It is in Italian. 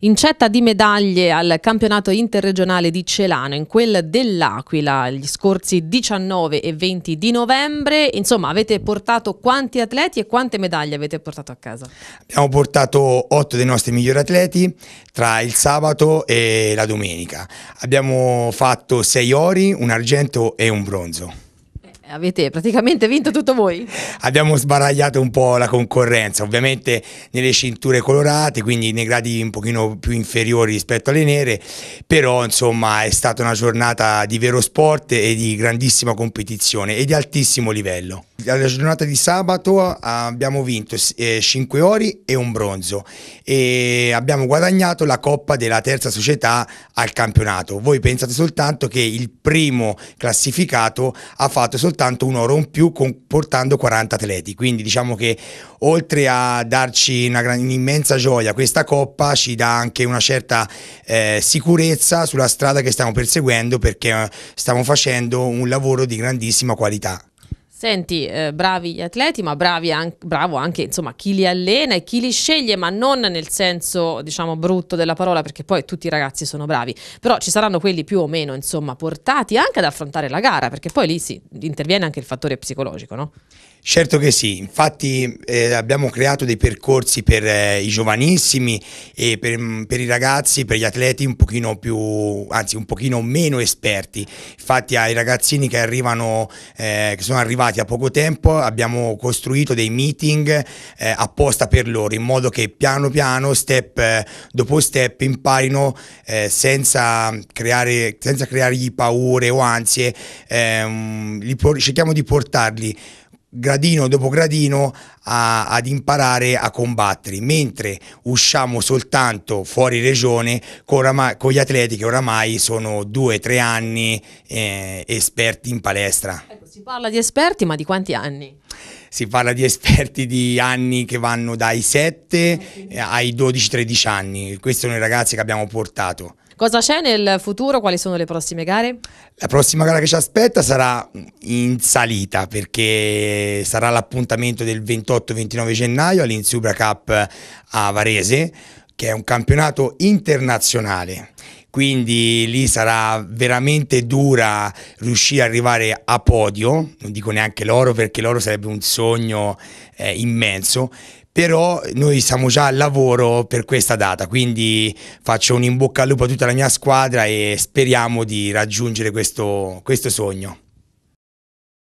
Incetta di medaglie al campionato interregionale di Celano, in quel dell'Aquila, gli scorsi 19 e 20 di novembre. Insomma, avete portato quanti atleti e quante medaglie avete portato a casa? Abbiamo portato otto dei nostri migliori atleti tra il sabato e la domenica. Abbiamo fatto sei ori, un argento e un bronzo. Avete praticamente vinto tutto voi? Abbiamo sbaragliato un po' la concorrenza, ovviamente nelle cinture colorate, quindi nei gradi un pochino più inferiori rispetto alle nere, però insomma è stata una giornata di vero sport e di grandissima competizione e di altissimo livello. Alla giornata di sabato abbiamo vinto 5 eh, ori e un bronzo e abbiamo guadagnato la coppa della terza società al campionato. Voi pensate soltanto che il primo classificato ha fatto soltanto soltanto un oro in più portando 40 atleti. Quindi diciamo che oltre a darci una, un'immensa gioia questa coppa ci dà anche una certa eh, sicurezza sulla strada che stiamo perseguendo perché eh, stiamo facendo un lavoro di grandissima qualità. Senti, eh, bravi gli atleti, ma an- bravo anche insomma, chi li allena e chi li sceglie, ma non nel senso diciamo brutto della parola, perché poi tutti i ragazzi sono bravi, però ci saranno quelli più o meno insomma, portati anche ad affrontare la gara, perché poi lì sì, interviene anche il fattore psicologico, no? Certo che sì, infatti eh, abbiamo creato dei percorsi per eh, i giovanissimi e per, mm, per, i ragazzi, per gli atleti un pochino più, anzi un pochino meno esperti, infatti ai ragazzini che arrivano, eh, che sono arrivati arrivati a poco tempo, abbiamo costruito dei meeting eh, apposta per loro, in modo che piano piano, step eh, dopo step, imparino eh, senza, creare, senza creargli paure o ansie, ehm, li, cerchiamo di portarli gradino dopo gradino a, ad imparare a combattere, mentre usciamo soltanto fuori regione con, oramai, con gli atleti che oramai sono due o tre anni eh, esperti in palestra. Ecco, si parla di esperti, ma di quanti anni? si parla di esperti di anni che vanno dai 7 ah, eh, ai 12-13 anni, questi sono i ragazzi che abbiamo portato. Cosa c'è nel futuro? Quali sono le prossime gare? La prossima gara che ci aspetta sarà in salita perché sarà l'appuntamento del 28-29 gennaio all'Insubra Cup a Varese che è un campionato internazionale quindi lì sarà veramente dura riuscire ad arrivare a podio, non dico neanche l'oro perché l'oro sarebbe un sogno eh, immenso, però noi siamo già al lavoro per questa data, quindi faccio un in bocca al lupo a tutta la mia squadra e speriamo di raggiungere questo, questo sogno.